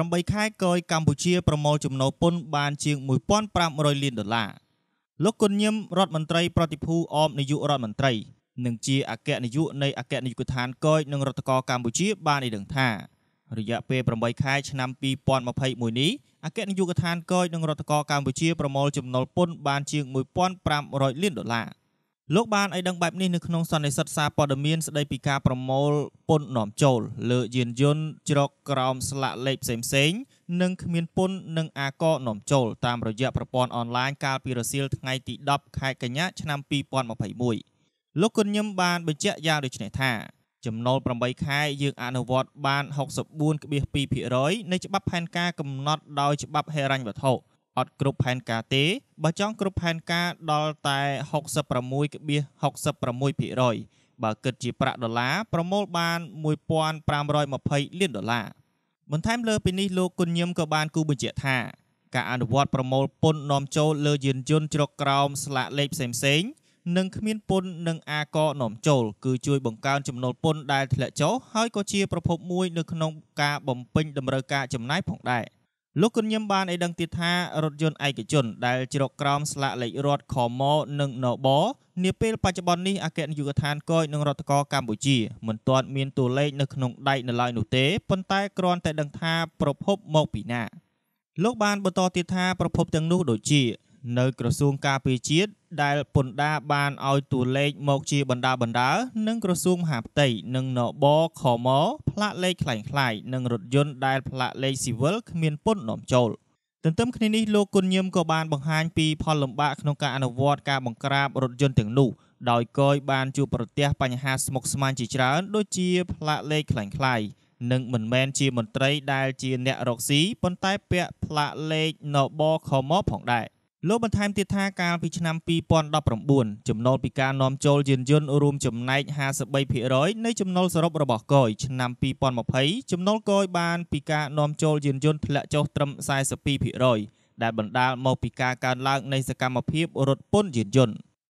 8ខែក្រោយកម្ពុជាប្រមូលចំណូលពន្ធបានជាង1500លានដុល្លារលោកគុណញឹមរដ្ឋមន្ត្រីប្រតិភូអមនាយករដ្ឋមន្ត្រី និងជាអគ្គនាយកនៃអគ្គនាយកដ្ឋានកយនឹងរដ្ឋកោកម្ពុជាបានឲ្យដឹងថារយៈពេល8ខែឆ្នាំ2021នេះអគ្គនាយកដ្ឋានកយនឹងរដ្ឋកោកម្ពុជាប្រមូលចំណូលពន្ធបានជាង1500លានដុល្លារ។លោកបានអីដឹងបែបនេះនៅក្នុងសន្និសិទសារព័ត៌មានស្ដីពីការប្រមូលពន្ធនាំចូលលើយានយន្តជ្រកក្រោមស្លាកលេខផ្សេងៗនិងគ្មានពន្ធនិងអាកនាំចូលតាមរយៈប្រព័ន្ធអនឡាញកាលពីរសៀលថ្ងៃទី10ខែកញ្ញាឆ្នាំ2021លោកគុណញឹមបានបញ្ជាក់យ៉ាងដូចនេះថាចំណូល8ខែយើងអនុវត្តបាន64.2%នៃច្បាប់ផែនការកំណត់ដោយច្បាប់ហិរញ្ញវត្ថុអត់គ្រប់ផែនការទេបើចង់គ្រប់ផែនការដល់តែ66.66%បើគិតជាប្រាក់ដុល្លារប្រមូល បាន1520លានដុល្លារបន្ថែមលើពីនេះលោកគុណញឹមក៏បានគូបញ្ជាក់ថាការអនុវត្តប្រមូលពន្ធនាំចូលលើយានយន្តជ្រកក្រោមស្លាកលេខផ្សេងៗនិងគ្មានពន្ធនិងអាករនាំចូលគឺជួយបង្កើនចំណូលពន្ធដែលធ្លាក់ចុះហើយក៏ជាប្រភពមួយ នៅក្នុងការបំពេញតម្រូវការចំណាយផងដែរ។លោកគុណញឹមបានឲ្យដឹងទៀតថារថយន្តឯកជនដែលជ្រកក្រោមស្លាកលេខរដ្ឋខមនិងនបនាពេលបច្ចុប្បន្ននេះអគ្គនាយកដ្ឋានកយនឹងរដ្ឋកោកម្ពុជាមិនទាន់មានតួលេខនៅក្នុងដែកនៅឡើយនោះទេប៉ុន្តែគ្រាន់តែដឹងថាប្រភពមកពីណាលោកបានបន្តទៀតថាប្រភពទាំងនោះដូចជានៅក្រសួងការពារជាតិដែលពន្ធដារបានឲ្យតួលេខមកជាបណ្ដាបណ្ដានិងក្រសួងមហាផ្ទៃនិងនបខម ផ្លាកលេខคล้ายៗនិងរថយន្តដែលផ្លាកលេខស៊ីវិលគ្មានពន្ធនាំចូលទន្ទឹមគ្នានេះលោកគុណញឹមក៏បានបង្ហាញពីផលលំបាកក្នុងការអនុវត្តការបង្ក្រាបរថយន្តទាំងនោះដោយកយបានជួបប្រទះបញ្ហាស្មុគស្មាញជាច្រើនដូចជា ផ្លាកលេខคล้ายៗនិងមិនមែនជាមន្ត្រី ដែលជា អ្នករកស៊ីប៉ុន្តែ ពាក់ផ្លាកលេខ NB ខមផងដែរ។លោកបន្ថែមទៀតថាកាលពីឆ្នាំ2019ចំណូលពីការនាំចូលយានយន្តរួមចំណែក53%នៃចំណូលសរុបរបស់កយឆ្នាំ2020ចំណូលកយបានពីការនាំចូលយានយន្តធ្លាក់ចុះត្រឹម42%ដែលបណ្ដាលមកពីការកើនឡើងនៃសកម្មភាពរត់ពន្ធយានយន្ត។